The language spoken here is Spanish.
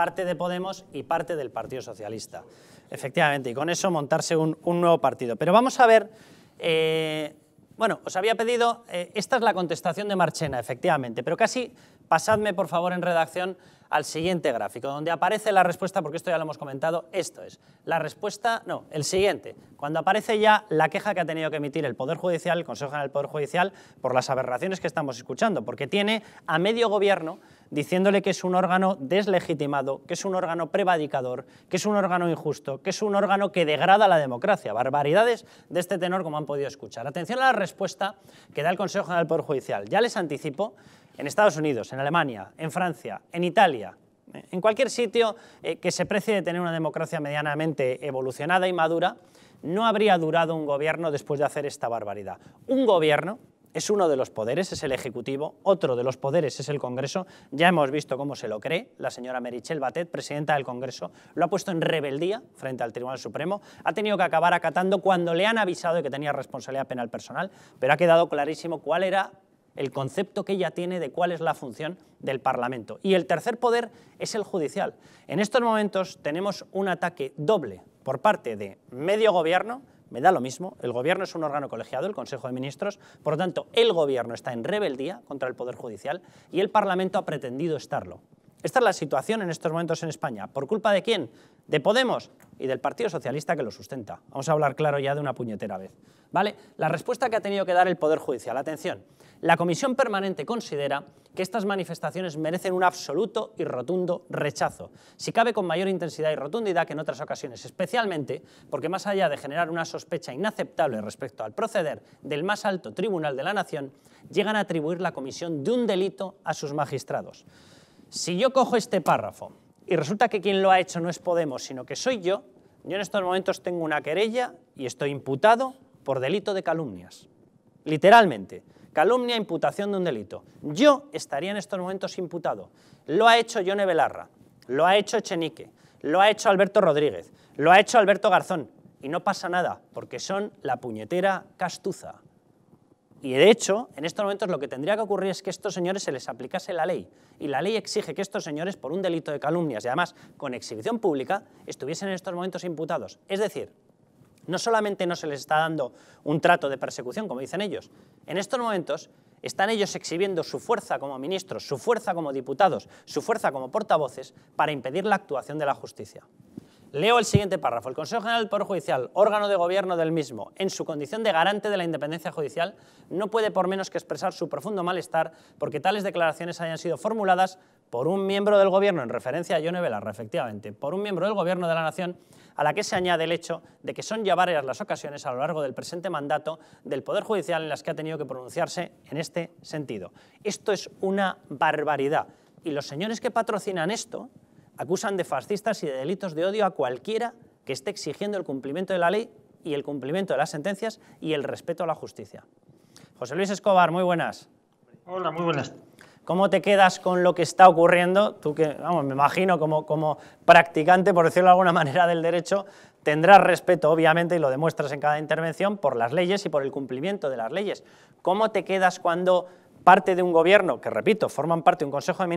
parte de Podemos y parte del Partido Socialista. Efectivamente, y con eso montarse un, nuevo partido. Pero vamos a ver, eh, bueno, os había pedido, eh, esta es la contestación de Marchena, efectivamente, pero casi pasadme por favor en redacción al siguiente gráfico, donde aparece la respuesta, porque esto ya lo hemos comentado, esto es, la respuesta, no, el siguiente, cuando aparece ya la queja que ha tenido que emitir el Poder Judicial, el Consejo General del Poder Judicial, por las aberraciones que estamos escuchando, porque tiene a medio gobierno diciéndole que es un órgano deslegitimado, que es un órgano prevadicador, que es un órgano injusto, que es un órgano que degrada la democracia. Barbaridades de este tenor como han podido escuchar. Atención a la respuesta que da el Consejo General del Poder Judicial. Ya les anticipo, en Estados Unidos, en Alemania, en Francia, en Italia, eh, en cualquier sitio eh, que se precie de tener una democracia medianamente evolucionada y madura, no habría durado un gobierno después de hacer esta barbaridad. Un gobierno es uno de los poderes, es el Ejecutivo, otro de los poderes es el Congreso, ya hemos visto cómo se lo cree, la señora Merichel Batet, presidenta del Congreso, lo ha puesto en rebeldía frente al Tribunal Supremo, ha tenido que acabar acatando cuando le han avisado de que tenía responsabilidad penal personal, pero ha quedado clarísimo cuál era el concepto que ella tiene de cuál es la función del Parlamento. Y el tercer poder es el judicial. En estos momentos tenemos un ataque doble por parte de medio gobierno, me da lo mismo, el gobierno es un órgano colegiado, el Consejo de Ministros, por lo tanto el gobierno está en rebeldía contra el Poder Judicial y el Parlamento ha pretendido estarlo. Esta es la situación en estos momentos en España. ¿Por culpa de quién? De Podemos y del Partido Socialista que lo sustenta. Vamos a hablar claro ya de una puñetera vez. ¿Vale? La respuesta que ha tenido que dar el Poder Judicial. Atención. La Comisión Permanente considera que estas manifestaciones merecen un absoluto y rotundo rechazo, si cabe con mayor intensidad y rotundidad que en otras ocasiones, especialmente porque más allá de generar una sospecha inaceptable respecto al proceder del más alto tribunal de la Nación, llegan a atribuir la comisión de un delito a sus magistrados. Si yo cojo este párrafo y resulta que quien lo ha hecho no es Podemos, sino que soy yo, yo en estos momentos tengo una querella y estoy imputado por delito de calumnias. Literalmente, calumnia, imputación de un delito. Yo estaría en estos momentos imputado. Lo ha hecho Yone Belarra, lo ha hecho Chenique, lo ha hecho Alberto Rodríguez, lo ha hecho Alberto Garzón. Y no pasa nada, porque son la puñetera castuza. Y de hecho, en estos momentos lo que tendría que ocurrir es que a estos señores se les aplicase la ley. Y la ley exige que estos señores, por un delito de calumnias y además con exhibición pública, estuviesen en estos momentos imputados. Es decir, no solamente no se les está dando un trato de persecución, como dicen ellos, en estos momentos están ellos exhibiendo su fuerza como ministros, su fuerza como diputados, su fuerza como portavoces para impedir la actuación de la justicia. Leo el siguiente párrafo. El Consejo General del Poder Judicial, órgano de gobierno del mismo, en su condición de garante de la independencia judicial, no puede por menos que expresar su profundo malestar porque tales declaraciones hayan sido formuladas por un miembro del gobierno, en referencia a Yone Belarra, efectivamente, por un miembro del gobierno de la Nación, a la que se añade el hecho de que son ya varias las ocasiones a lo largo del presente mandato del Poder Judicial en las que ha tenido que pronunciarse en este sentido. Esto es una barbaridad. Y los señores que patrocinan esto, acusan de fascistas y de delitos de odio a cualquiera que esté exigiendo el cumplimiento de la ley y el cumplimiento de las sentencias y el respeto a la justicia. José Luis Escobar, muy buenas. Hola, muy buenas. ¿Cómo te quedas con lo que está ocurriendo? Tú que, vamos, me imagino como, como practicante, por decirlo de alguna manera, del derecho, tendrás respeto, obviamente, y lo demuestras en cada intervención, por las leyes y por el cumplimiento de las leyes. ¿Cómo te quedas cuando parte de un gobierno, que repito, forman parte de un Consejo de Ministros,